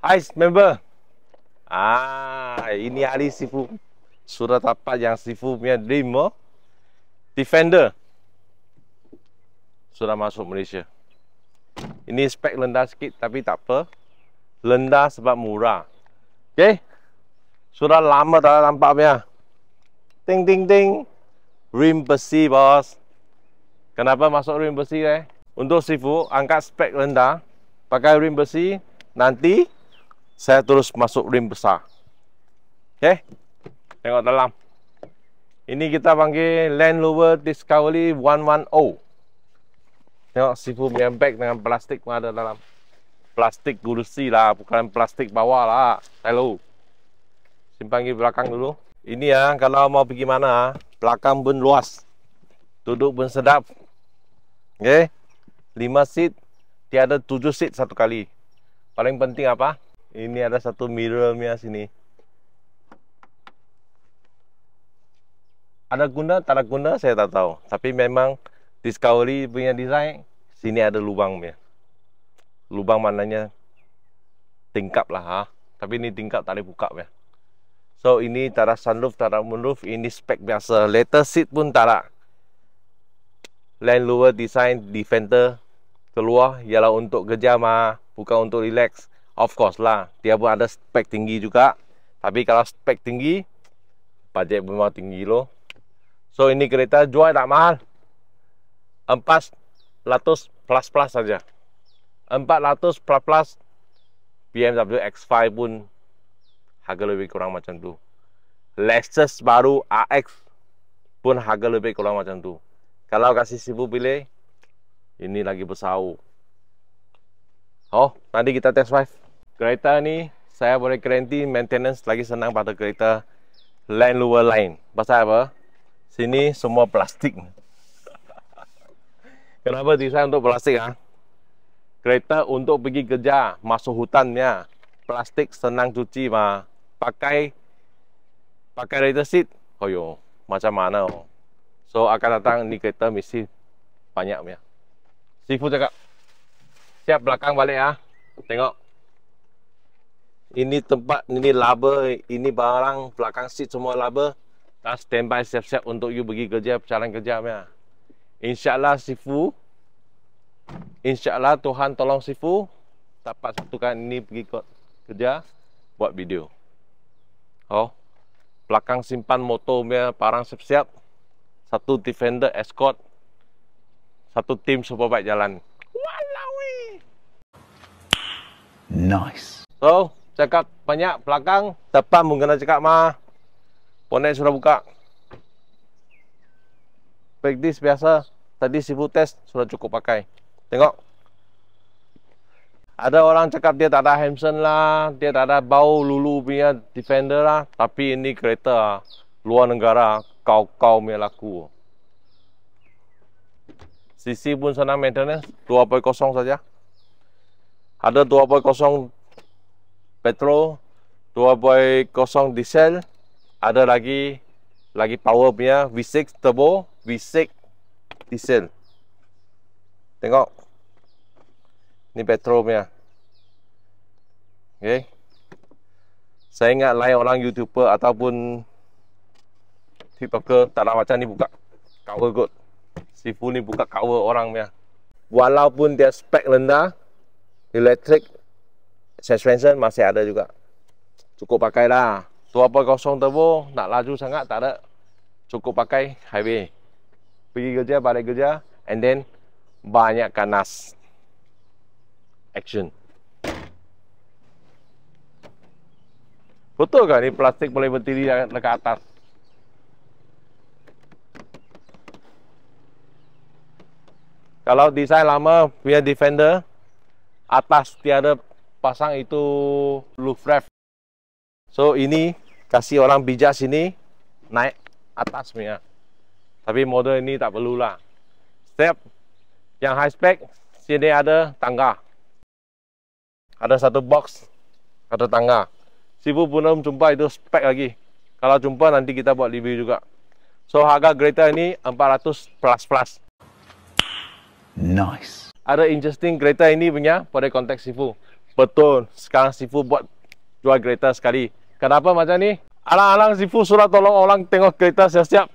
Hai member. Ah, ini Ali Sifu. Surat apa yang Sifu punya dream oh? Defender. Sudah masuk Malaysia. Ini spek rendah sikit tapi tak apa. Rendah sebab murah. Okey. Sudah lama tak nampak punya. Ting ting ting. Rim besi bos. Kenapa masuk rim besi eh? Untuk Sifu angkat spek rendah. Pakai rim besi. Nanti saya terus masuk rim besar. Okay, Tengok dalam. Ini kita panggil Land Rover Discovery 110. Tengok sifu bag dengan plastik pun ada dalam. Plastik gurusi lah, bukan plastik bawah lah. Hello. Simpan di belakang dulu. Ini ya, kalau mau pergi mana, belakang pun luas. Duduk pun sedap. Okay, 5 seat, tiada 7 seat satu kali. Paling penting apa? Ini ada satu mirror mia sini. Ada guna, tak ada guna saya tak tahu. Tapi memang Discovery punya desain sini ada lubang mia. Lubang mananya tingkap lah ha. Tapi ini tingkap tak buka mia. So ini tak ada sunroof, tak ada moonroof. Ini spek biasa. Leather seat pun tak ada. Land Rover design Defender keluar ialah untuk kerja mah, bukan untuk relax. Of course lah, dia pun ada spek tinggi juga. Tapi kalau spek tinggi, bajet memang tinggi loh. So ini kereta jual tak mahal. 400 plus-plus saja. 400 plus-plus BMW X5 pun harga lebih kurang macam tu. Lexus baru AX pun harga lebih kurang macam tu. Kalau kasih sibuk pilih, ini lagi besar. Oh, nanti kita test drive. Kereta ni saya boleh garanti maintenance lagi senang pada kereta Land Rover lain. Pasal apa? Sini semua plastik. Kenapa desain untuk plastik ah? Kereta untuk pergi kerja masuk hutannya ah. plastik senang cuci mah. Pakai pakai leather seat. Oh yo, macam mana oh. So akan datang ni kereta mesti banyak punya. Sifu cakap siap belakang balik ya. Tengok. Ini tempat, ini laba, ini barang, belakang seat semua laba. Dah standby siap-siap untuk you pergi kerja, jalan kerja. Ya. InsyaAllah Sifu. InsyaAllah Tuhan tolong Sifu. Dapat satukan ini pergi kerja, buat video. Oh, belakang simpan motor, ya, barang siap-siap. Satu defender escort. Satu tim superbike jalan. Nice. So, cakap banyak belakang, depan pun kena cakap mah. Bonet sudah buka. Back this biasa. Tadi sifu test sudah cukup pakai. Tengok. Ada orang cakap dia tak ada Hampson lah, dia tak ada bau lulu punya defender lah. Tapi ini kereta luar negara kau-kau punya laku. CC pun senang maintenance kosong saja ada 2.0 petrol kosong diesel ada lagi lagi power punya V6 turbo V6 diesel tengok ni petrol punya Okay. Saya ingat lain orang YouTuber ataupun TikToker tak ada macam ni buka cover kot. Sifu ni buka cover orang punya. Walaupun dia spek rendah, elektrik, suspension masih ada juga. Cukup pakai lah. Tu apa kosong turbo, nak laju sangat tak ada. Cukup pakai highway. Pergi kerja, balik kerja. And then, banyak kanas. Action. Betul ke ni plastik boleh berdiri dekat atas? kalau desain lama via defender atas tiada pasang itu roof rack so ini kasih orang bijak sini naik atas punya tapi model ini tak perlu lah. Step yang high spec sini ada tangga ada satu box ada tangga pun belum jumpa itu spek lagi kalau jumpa nanti kita buat review juga so harga greater ini 400 plus plus nice. Ada interesting kereta ini punya pada konteks Sifu. Betul, sekarang Sifu buat jual kereta sekali. Kenapa macam ni? Alang-alang Sifu surat tolong orang tengok kereta siap-siap.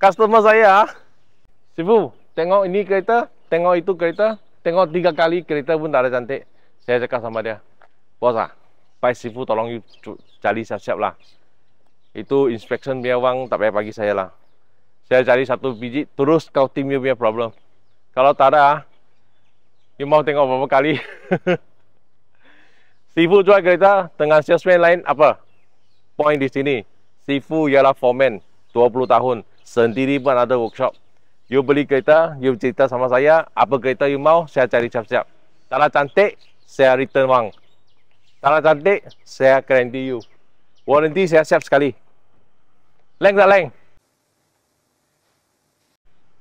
Customer saya, ah. Sifu, tengok ini kereta, tengok itu kereta, tengok tiga kali kereta pun tak ada cantik. Saya cakap sama dia, bos ah, Pak Sifu tolong you cari siap-siap lah. Itu inspection biar wang tak payah pagi saya lah. Saya cari satu biji, terus kau timu punya problem kalau tak ada, ah, you mau tengok beberapa kali. Sifu jual kereta dengan salesman lain apa? Point di sini. Sifu ialah foreman 20 tahun. Sendiri pun ada workshop. You beli kereta, you cerita sama saya. Apa kereta you mau, saya cari siap-siap. Tak ada cantik, saya return wang. Tak ada cantik, saya guarantee you. Warranty saya siap sekali. Leng tak leng?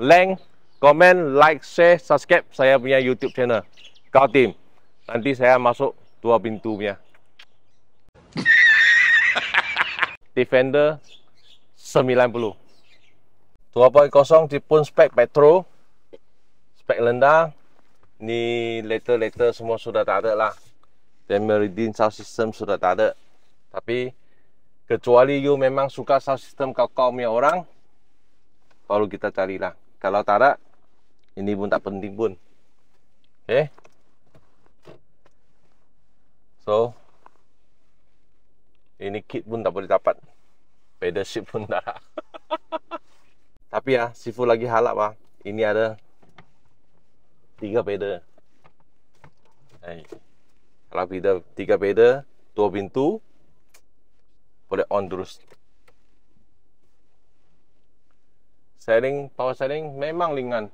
Leng komen, like, share, subscribe saya punya YouTube channel. Kau tim. Nanti saya masuk dua pintu punya. Defender 90. 2.0 di pun spek petro. Spek rendah. Ni later later semua sudah tak ada lah. Demeridin sound system sudah tak ada. Tapi kecuali you memang suka sound system kau-kau punya orang. Kalau kita carilah. Kalau tak ada, ini pun tak penting pun. Okay. So. Ini kit pun tak boleh dapat. Pedership pun tak. Tapi ya, ah, Sifu lagi halap lah. Ini ada. Tiga pedal. Hey. Eh, kalau kita tiga pedal. Dua pintu. Boleh on terus. Sailing, power sailing memang ringan.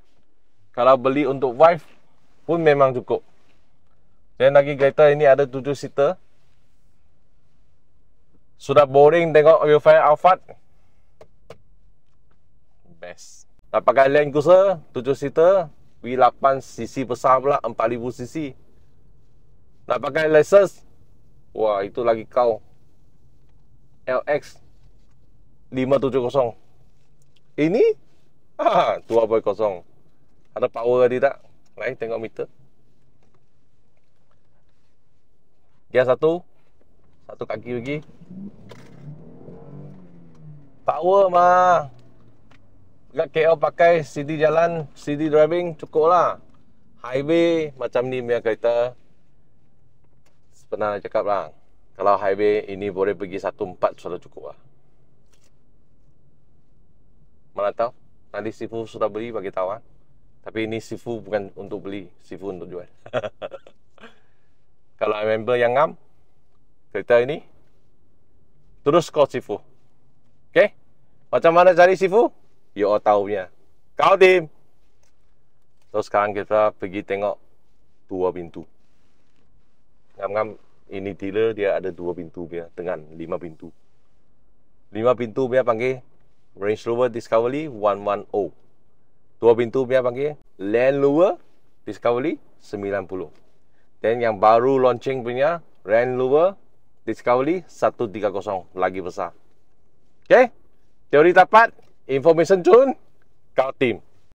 Kalau beli untuk wife pun memang cukup. Dan lagi kereta ini ada tujuh seater. Sudah boring tengok Wildfire Alphard. Best. Tak pakai Land Cruiser, tujuh seater. V8 cc besar pula, 4000 cc. Tak pakai Lexus. Wah, itu lagi kau. LX 570. Ini? Ah, 2.0. Ada power tadi tak? Baik, tengok meter. Gear satu. Satu kaki lagi. Power mah. Gak KL pakai CD jalan, CD driving cukup lah. Highway macam ni punya kereta. Pernah cakap lah. Kalau highway ini boleh pergi 1.4 sudah cukup lah. Mana tahu? Nanti sifu sudah beli bagi tahu Ha? Tapi ini sifu bukan untuk beli, sifu untuk jual. Kalau member yang ngam, cerita ini, terus call sifu. Okay? Macam mana cari sifu? You all tahunya. Kau tim. Terus sekarang kita pergi tengok dua pintu. Ngam-ngam, ini dealer dia ada dua pintu dia, dengan lima pintu. Lima pintu dia panggil Range Rover Discovery 110 dua pintu dia panggil Land Rover Discovery 90. Dan yang baru launching punya Land Rover Discovery 130 lagi besar. Okay? Teori dapat, information tune, kau team.